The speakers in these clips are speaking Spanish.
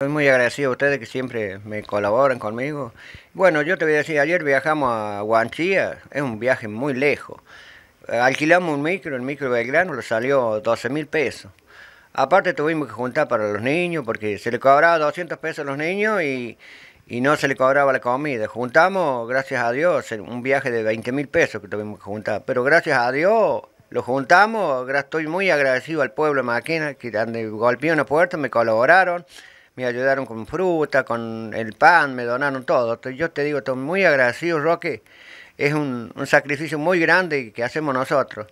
Estoy muy agradecido a ustedes que siempre me colaboran conmigo. Bueno, yo te voy a decir, ayer viajamos a Guanchía, es un viaje muy lejos. Eh, alquilamos un micro, el micro Belgrano, le salió 12 mil pesos. Aparte tuvimos que juntar para los niños, porque se le cobraba 200 pesos a los niños y, no se le cobraba la comida. Juntamos, gracias a Dios, un viaje de 20 mil pesos que tuvimos que juntar. Pero gracias a Dios lo juntamos, estoy muy agradecido al pueblo de Maquena, que donde golpeó una puerta me colaboraron me ayudaron con fruta, con el pan, me donaron todo. Yo te digo, estoy muy agradecido, Roque. Es un, sacrificio muy grande que hacemos nosotros.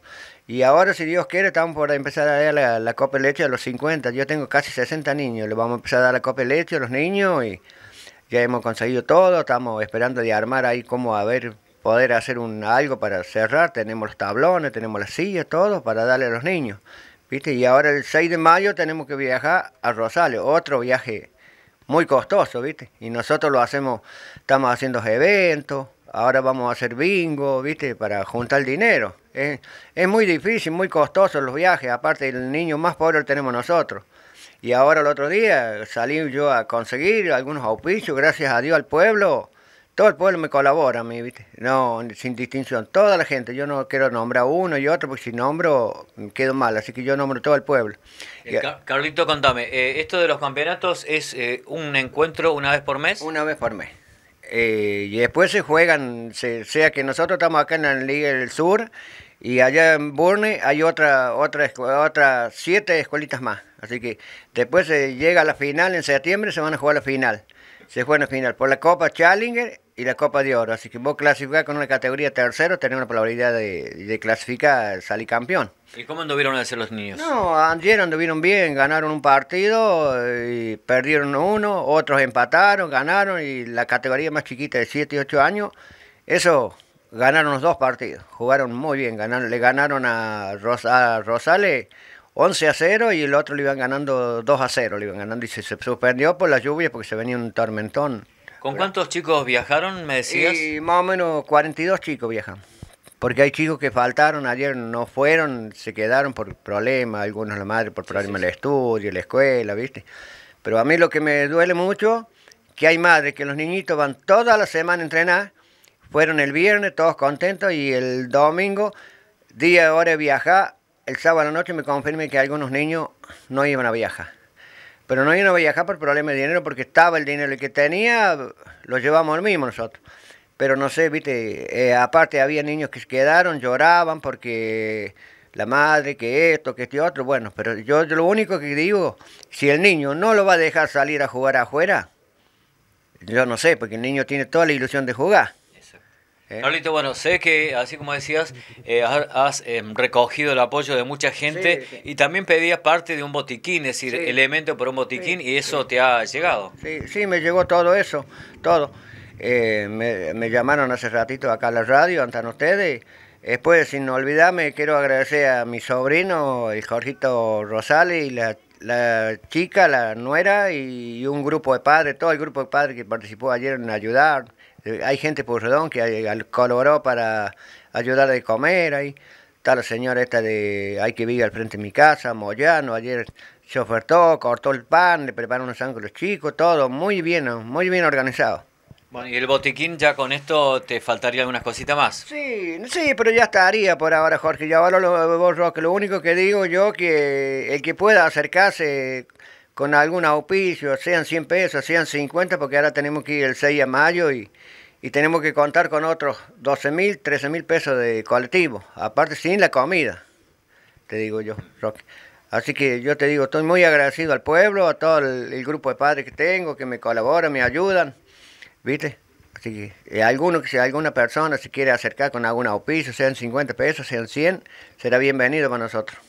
Y ahora, si Dios quiere, estamos por empezar a dar la, copa de leche a los 50. Yo tengo casi 60 niños. Le vamos a empezar a dar la copa de leche a los niños y ya hemos conseguido todo. Estamos esperando de armar ahí como a ver, poder hacer un, algo para cerrar. Tenemos los tablones, tenemos las sillas, todo para darle a los niños. ¿viste? Y ahora el 6 de mayo tenemos que viajar a Rosales, otro viaje muy costoso, ¿viste? Y nosotros lo hacemos, estamos haciendo eventos, ahora vamos a hacer bingo, ¿viste? Para juntar dinero. Es, es muy difícil, muy costoso los viajes, aparte el niño más pobre lo tenemos nosotros. Y ahora el otro día salí yo a conseguir algunos auspicios, gracias a Dios al pueblo, todo el pueblo me colabora a ¿viste? No, sin distinción, toda la gente, yo no quiero nombrar uno y otro, porque si nombro quedo mal, así que yo nombro todo el pueblo. Eh, Carlito, contame, eh, ¿esto de los campeonatos es eh, un encuentro una vez por mes? Una vez por mes. y después se juegan, sea que nosotros estamos acá en la Liga del Sur y allá en Burne hay otra, otra, otra siete escuelitas más. Así que después se llega a la final en septiembre, se van a jugar la final. Se juega la final por la Copa Challenger y la Copa de Oro. Así que vos clasificás con una categoría tercero, tenés una probabilidad de, clasificar, salir campeón. ¿Y cómo anduvieron a ser los niños? No, ayer anduvieron bien, ganaron un partido eh, y perdieron uno, otros empataron, ganaron y la categoría más chiquita de 7 y 8 años, eso ganaron los dos partidos, jugaron muy bien, le ganaron a, Rosales 11 a 0 y el otro le iban ganando 2 a 0, le iban ganando y se, suspendió por la lluvias porque se venía un tormentón. ¿Con cuántos chicos viajaron, me decías? Y más o menos 42 chicos viajan. Porque hay chicos que faltaron ayer, no fueron, se quedaron por problemas, algunos la madre por problemas del estudio, la escuela, ¿viste? Pero a mí lo que me duele mucho, que hay madres que los niñitos van toda la semana a entrenar, fueron el viernes todos contentos y el domingo, día, hora de viajar, el sábado a la noche me confirmé que algunos niños no iban a viajar. Pero no voy a viajar por problemas de dinero porque estaba el dinero que tenía, lo llevamos al mismo nosotros. Pero no sé, viste, eh, aparte había niños que se quedaron, lloraban porque la madre, que esto, que este otro, bueno, pero yo lo único que digo, si el niño no lo va a dejar salir a jugar afuera, yo no sé, porque el niño tiene toda la ilusión de jugar. ¿Eh? bueno, sé que, así como decías, eh, has em, recogido el apoyo de mucha gente y también pedías parte de un botiquín, es decir, elementos elemento por un botiquín y eso te ha llegado. Sí, sí, me llegó todo eso, todo. Eh, me, llamaron hace ratito acá a la radio, andan ustedes. Después, sin olvidarme, quiero agradecer a mi sobrino, el Jorgito Rosales y la, la chica, la nuera y un grupo de padres, todo el grupo de padres que participó ayer en ayudar eh, hay gente por Redón que colaboró para ayudar de comer ahí. Está la señora esta de Hay que vivir al frente de mi casa, Moyano, ayer se ofertó, cortó el pan, le preparó unos ángulos chicos, todo muy bien, muy bien organizado. Bueno, y el botiquín ya con esto te faltaría algunas cositas más. Sí, pero ya estaría por ahora, Jorge. lo, lo único que digo yo que el que pueda acercarse con algún auspicio, sean 100 pesos, sean 50, porque ahora tenemos que ir el 6 de mayo y, tenemos que contar con otros 12 mil, 13 mil pesos de colectivo, aparte sin la comida, te digo yo, Así que yo te digo, estoy muy agradecido al pueblo, a todo el, grupo de padres que tengo, que me colaboran, me ayudan, ¿viste? Así que eh, si alguna persona se quiere acercar con algún auspicio, sean 50 pesos, sean 100, será bienvenido para nosotros.